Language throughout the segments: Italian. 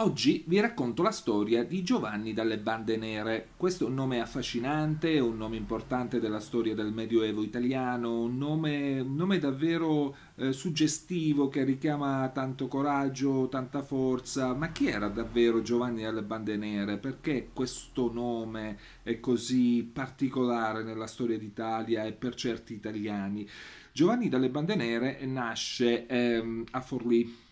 Oggi vi racconto la storia di Giovanni dalle Bande Nere. Questo è un nome affascinante, un nome importante della storia del Medioevo italiano, un nome, un nome davvero eh, suggestivo che richiama tanto coraggio, tanta forza. Ma chi era davvero Giovanni dalle Bande Nere? Perché questo nome è così particolare nella storia d'Italia e per certi italiani? Giovanni dalle Bande Nere nasce ehm, a Forlì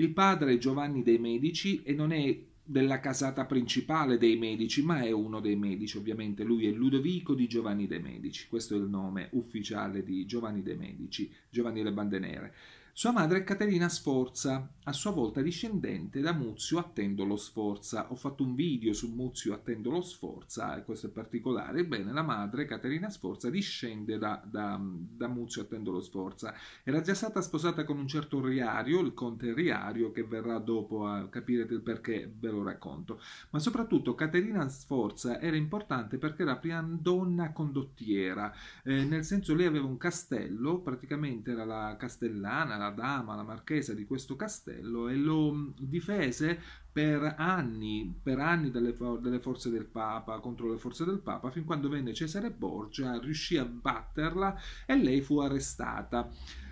il padre è Giovanni dei Medici e non è della casata principale dei Medici, ma è uno dei Medici, ovviamente lui è Ludovico di Giovanni dei Medici, questo è il nome ufficiale di Giovanni dei Medici, Giovanni le Bande Nere. Sua madre è Caterina Sforza, a sua volta discendente da Muzio Attendolo Sforza. Ho fatto un video su Muzio Attendolo Sforza, e questo è particolare. Ebbene, la madre, Caterina Sforza, discende da, da, da Muzio Attendolo Sforza. Era già stata sposata con un certo Riario, il conte Riario, che verrà dopo a capire il perché, ve lo racconto. Ma soprattutto Caterina Sforza era importante perché era prima donna condottiera, eh, nel senso lei aveva un castello, praticamente era la castellana, la la dama, la marchesa di questo castello e lo mm, difese per anni, per anni delle, delle, forze del Papa, contro le forze del Papa, fin quando venne Cesare Borgia, riuscì a batterla e lei fu arrestata.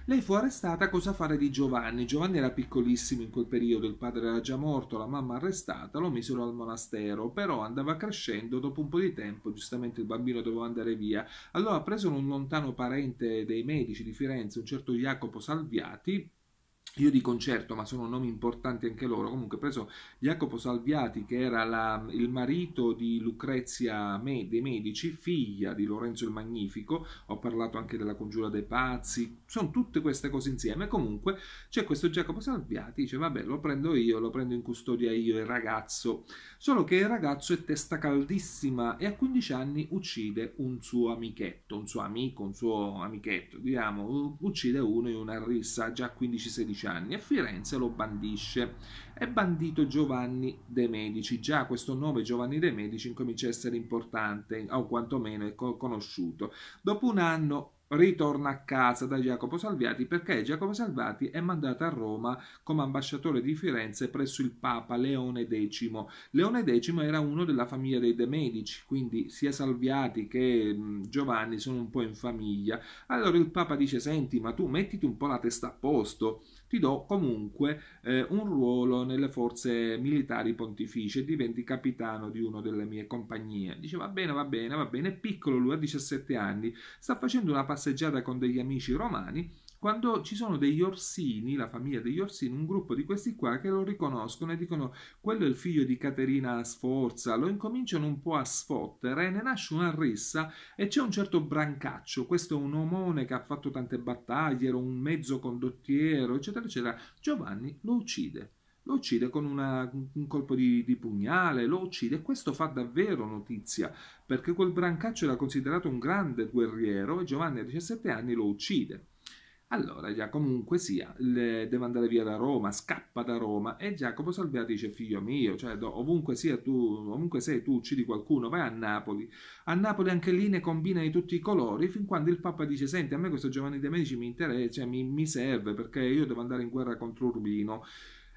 Lei fu arrestata cosa fare di Giovanni. Giovanni era piccolissimo in quel periodo, il padre era già morto, la mamma arrestata, lo misero al monastero, però andava crescendo dopo un po' di tempo, giustamente il bambino doveva andare via. Allora presero un lontano parente dei medici di Firenze, un certo Jacopo Salviati, io di concerto, ma sono nomi importanti anche loro. Comunque, preso Jacopo Salviati, che era la, il marito di Lucrezia Me, dei Medici, figlia di Lorenzo il Magnifico. Ho parlato anche della Congiura dei Pazzi, sono tutte queste cose insieme. Comunque, c'è questo Jacopo Salviati, dice: Vabbè, lo prendo io, lo prendo in custodia io, il ragazzo. Solo che il ragazzo è testa caldissima e a 15 anni uccide un suo amichetto, un suo amico, un suo amichetto, diciamo, uccide uno in una rissa già a 15-16 anni anni a Firenze lo bandisce. È bandito Giovanni De Medici, già questo nome Giovanni De Medici incomincia a essere importante o quantomeno è conosciuto. Dopo un anno ritorna a casa da Jacopo Salviati perché Jacopo Salviati è mandato a Roma come ambasciatore di Firenze presso il Papa Leone X. Leone X era uno della famiglia dei De Medici, quindi sia Salviati che mm, Giovanni sono un po' in famiglia. Allora il Papa dice: Senti, ma tu mettiti un po' la testa a posto do comunque eh, un ruolo nelle forze militari pontificie e diventi capitano di una delle mie compagnie. Dice va bene, va bene, va bene, è piccolo, lui ha 17 anni, sta facendo una passeggiata con degli amici romani quando ci sono degli Orsini, la famiglia degli Orsini, un gruppo di questi qua che lo riconoscono e dicono quello è il figlio di Caterina Sforza, lo incominciano un po' a sfottere, e ne nasce una rissa e c'è un certo Brancaccio, questo è un omone che ha fatto tante battaglie, era un mezzo condottiero, eccetera, eccetera, Giovanni lo uccide lo uccide con una, un colpo di, di, pugnale, lo uccide e questo fa davvero notizia, perché quel Brancaccio era considerato un grande guerriero e Giovanni a 17 anni lo uccide. Allora, già comunque sia, deve andare via da Roma, scappa da Roma e Giacomo Salviati dice figlio mio, cioè ovunque, tu, ovunque sei tu uccidi qualcuno, vai a Napoli. A Napoli anche lì ne combina di tutti i colori fin quando il Papa dice senti a me questo Giovanni De Medici mi interessa, cioè, mi, mi serve perché io devo andare in guerra contro Urbino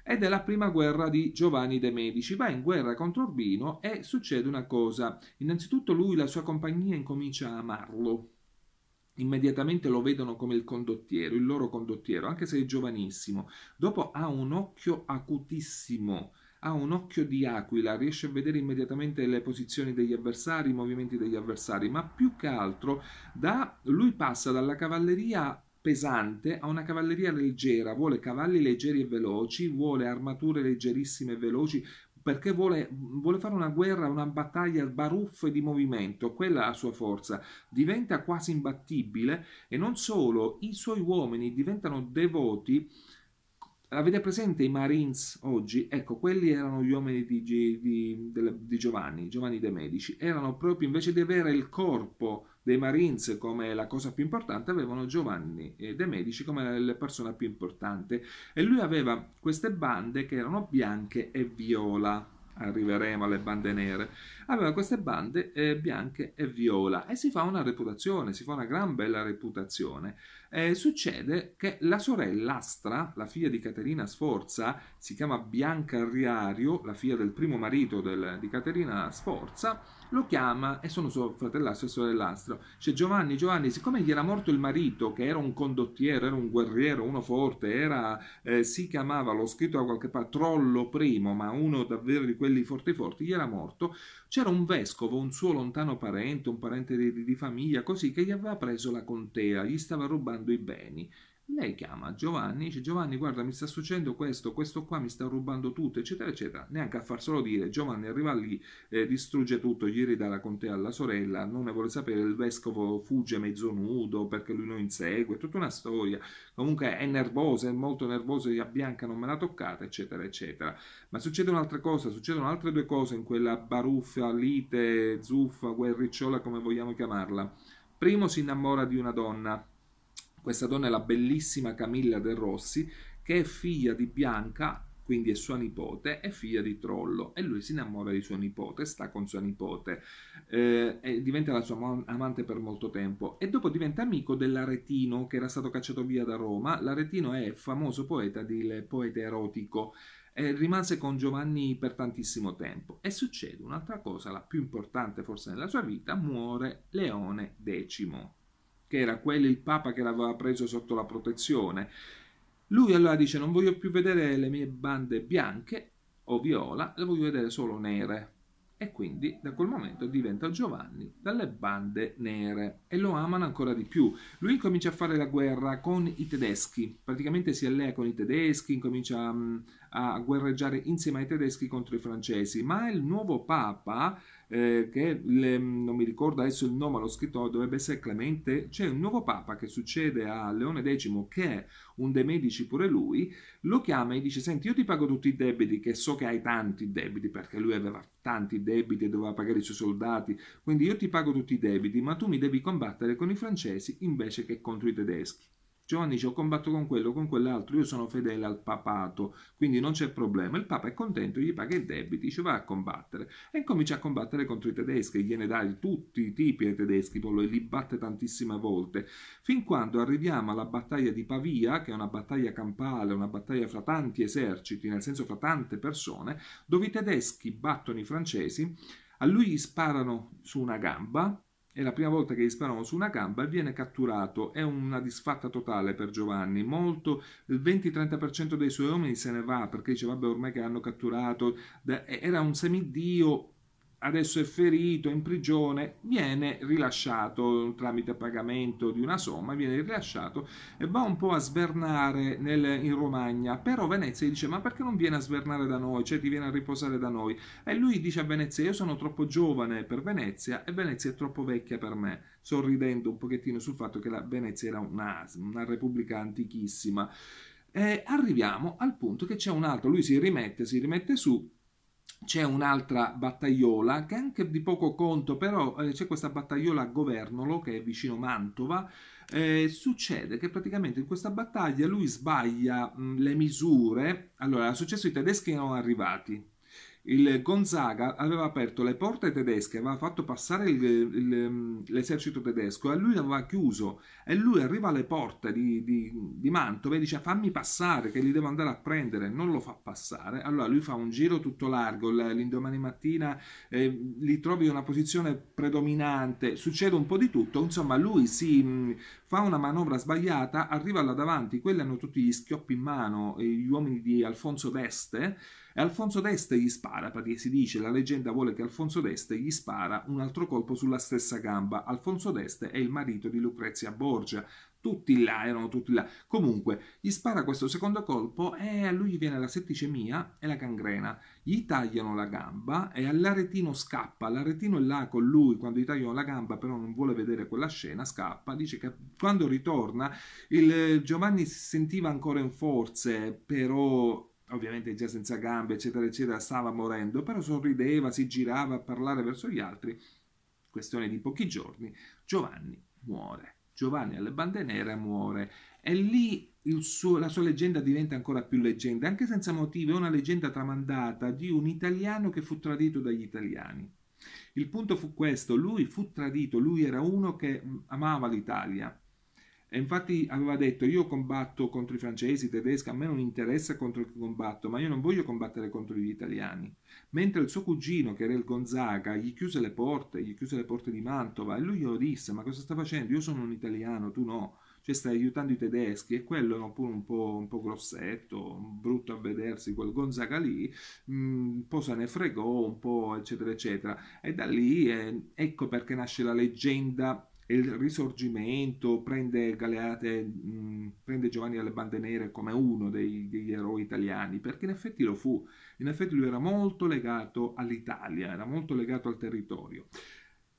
ed è la prima guerra di Giovanni de' Medici. Va in guerra contro Urbino e succede una cosa. Innanzitutto lui e la sua compagnia incomincia a amarlo immediatamente lo vedono come il condottiero, il loro condottiero, anche se è giovanissimo. Dopo ha un occhio acutissimo, ha un occhio di aquila, riesce a vedere immediatamente le posizioni degli avversari, i movimenti degli avversari, ma più che altro da, lui passa dalla cavalleria pesante a una cavalleria leggera, vuole cavalli leggeri e veloci, vuole armature leggerissime e veloci, perché vuole, vuole, fare una guerra, una battaglia baruffa di movimento, quella è la sua forza, diventa quasi imbattibile e non solo, i suoi uomini diventano devoti. Avete presente i Marines oggi? Ecco, quelli erano gli uomini di, di, di, di Giovanni, Giovanni De Medici, erano proprio invece di avere il corpo dei Marines come la cosa più importante, avevano Giovanni eh, De Medici come la persona più importante e lui aveva queste bande che erano bianche e viola arriveremo alle bande nere, aveva queste bande eh, bianche e viola e si fa una reputazione, si fa una gran bella reputazione. Eh, succede che la sorellastra, la figlia di Caterina Sforza, si chiama Bianca Riario, la figlia del primo marito del, di Caterina Sforza, lo chiama e sono suo fratellastro e sorellastro. C'è Giovanni, Giovanni, siccome gli era morto il marito, che era un condottiero, era un guerriero, uno forte, era, eh, si chiamava, l'ho scritto da qualche parte, Trollo primo, ma uno davvero di quelli forti forti, gli era morto, c'era un vescovo, un suo lontano parente, un parente di, di famiglia, così, che gli aveva preso la contea, gli stava rubando i beni. Lei chiama Giovanni, dice Giovanni guarda mi sta succedendo questo, questo qua mi sta rubando tutto, eccetera, eccetera. Neanche a farselo dire, Giovanni arriva lì, eh, distrugge tutto, gli ridà la contea alla sorella, non ne vuole sapere, il vescovo fugge mezzo nudo perché lui lo insegue, tutta una storia. Comunque è nervoso, è molto nervoso, gli Bianca non me l'ha toccata, eccetera, eccetera. Ma succede un'altra cosa, succedono altre due cose in quella baruffa, lite, zuffa, guerricciola, come vogliamo chiamarla. Primo si innamora di una donna, questa donna è la bellissima Camilla De Rossi, che è figlia di Bianca, quindi è sua nipote, è figlia di Trollo e lui si innamora di sua nipote, sta con sua nipote, eh, e diventa la sua amante per molto tempo e dopo diventa amico dell'Aretino che era stato cacciato via da Roma. L'Aretino è famoso poeta, del poeta erotico e rimase con Giovanni per tantissimo tempo. E succede un'altra cosa, la più importante forse nella sua vita, muore Leone X che era quello il Papa che l'aveva preso sotto la protezione. Lui allora dice non voglio più vedere le mie bande bianche o viola, le voglio vedere solo nere. E quindi da quel momento diventa Giovanni dalle bande nere e lo amano ancora di più. Lui comincia a fare la guerra con i tedeschi, praticamente si allea con i tedeschi, comincia a, a guerreggiare insieme ai tedeschi contro i francesi, ma il nuovo Papa eh, che le, non mi ricordo adesso il nome, l'ho scritto, dovrebbe essere Clemente, c'è un nuovo papa che succede a Leone X che è un dei medici pure lui, lo chiama e dice senti io ti pago tutti i debiti che so che hai tanti debiti perché lui aveva tanti debiti e doveva pagare i suoi soldati, quindi io ti pago tutti i debiti ma tu mi devi combattere con i francesi invece che contro i tedeschi. Giovanni cioè, dice ho combattuto con quello, con quell'altro, io sono fedele al papato, quindi non c'è problema. Il papa è contento, gli paga i debiti, ci va a combattere. E comincia a combattere contro i tedeschi, gliene dà di tutti i tipi ai tedeschi, poi li batte tantissime volte. Fin quando arriviamo alla battaglia di Pavia, che è una battaglia campale, una battaglia fra tanti eserciti, nel senso fra tante persone, dove i tedeschi battono i francesi, a lui gli sparano su una gamba, è la prima volta che gli sparano su una gamba e viene catturato. È una disfatta totale per Giovanni. Molto, il 20-30% dei suoi uomini se ne va perché dice vabbè ormai che l'hanno catturato. Era un semidio adesso è ferito è in prigione, viene rilasciato tramite pagamento di una somma, viene rilasciato e va un po' a svernare nel, in Romagna, però Venezia gli dice ma perché non viene a svernare da noi, cioè ti viene a riposare da noi? E lui dice a Venezia io sono troppo giovane per Venezia e Venezia è troppo vecchia per me, sorridendo un pochettino sul fatto che la Venezia era una, una repubblica antichissima. E arriviamo al punto che c'è un altro, lui si rimette, si rimette su c'è un'altra battagliola che è anche di poco conto, però eh, c'è questa battagliola a Governolo che è vicino Mantova. Eh, succede che praticamente in questa battaglia lui sbaglia mh, le misure. Allora, è successo i tedeschi erano arrivati, il Gonzaga aveva aperto le porte tedesche, aveva fatto passare il, il, mm, l'esercito tedesco e lui aveva chiuso e lui arriva alle porte di, di, di Mantova e dice fammi passare che li devo andare a prendere, non lo fa passare, allora lui fa un giro tutto largo, l'indomani mattina eh, li trovi in una posizione predominante, succede un po' di tutto, insomma lui si mh, mm, fa una manovra sbagliata, arriva là davanti, quelli hanno tutti gli schioppi in mano, eh, gli uomini di Alfonso Veste, e Alfonso d'Este gli spara, perché si dice, la leggenda vuole che Alfonso d'Este gli spara un altro colpo sulla stessa gamba. Alfonso d'Este è il marito di Lucrezia Borgia, tutti là, erano tutti là. Comunque, gli spara questo secondo colpo e a lui viene la setticemia e la gangrena. Gli tagliano la gamba e all'aretino scappa. L'aretino è là con lui quando gli tagliano la gamba, però non vuole vedere quella scena, scappa. Dice che quando ritorna il Giovanni si sentiva ancora in forze, però ovviamente già senza gambe, eccetera, eccetera, stava morendo, però sorrideva, si girava a parlare verso gli altri. Questione di pochi giorni, Giovanni muore. Giovanni alle bande nere muore e lì suo, la sua leggenda diventa ancora più leggenda, anche senza motivo, è una leggenda tramandata di un italiano che fu tradito dagli italiani. Il punto fu questo, lui fu tradito, lui era uno che amava l'Italia, e infatti aveva detto io combatto contro i francesi, i tedeschi, a me non interessa contro chi combatto, ma io non voglio combattere contro gli italiani. Mentre il suo cugino, che era il Gonzaga, gli chiuse le porte, gli chiuse le porte di Mantova e lui glielo disse ma cosa sta facendo? Io sono un italiano, tu no. Cioè stai aiutando i tedeschi e quello era pure un po', un po grossetto, brutto a vedersi quel Gonzaga lì, mm, un po' se ne fregò, un po' eccetera eccetera. E da lì eh, ecco perché nasce la leggenda il risorgimento, prende Galeate, mh, prende Giovanni alle Bande Nere come uno dei, degli eroi italiani, perché in effetti lo fu, in effetti lui era molto legato all'Italia, era molto legato al territorio.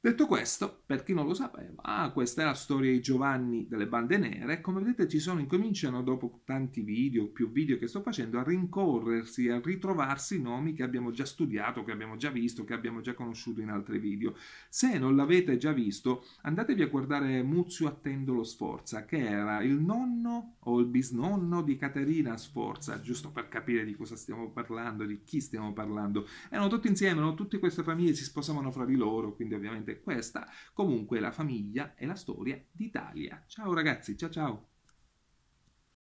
Detto questo, per chi non lo sapeva, ah, questa è la storia di Giovanni delle bande nere. Come vedete ci sono, incominciano dopo tanti video, più video che sto facendo, a rincorrersi, a ritrovarsi nomi che abbiamo già studiato, che abbiamo già visto, che abbiamo già conosciuto in altri video. Se non l'avete già visto, andatevi a guardare Muzio Attendolo Sforza, che era il nonno o il bisnonno di Caterina Sforza, giusto per capire di cosa stiamo parlando, di chi stiamo parlando. Erano tutti insieme, erano tutte queste famiglie, si sposavano fra di loro, quindi ovviamente questa comunque la famiglia e la storia d'Italia. Ciao ragazzi, ciao ciao!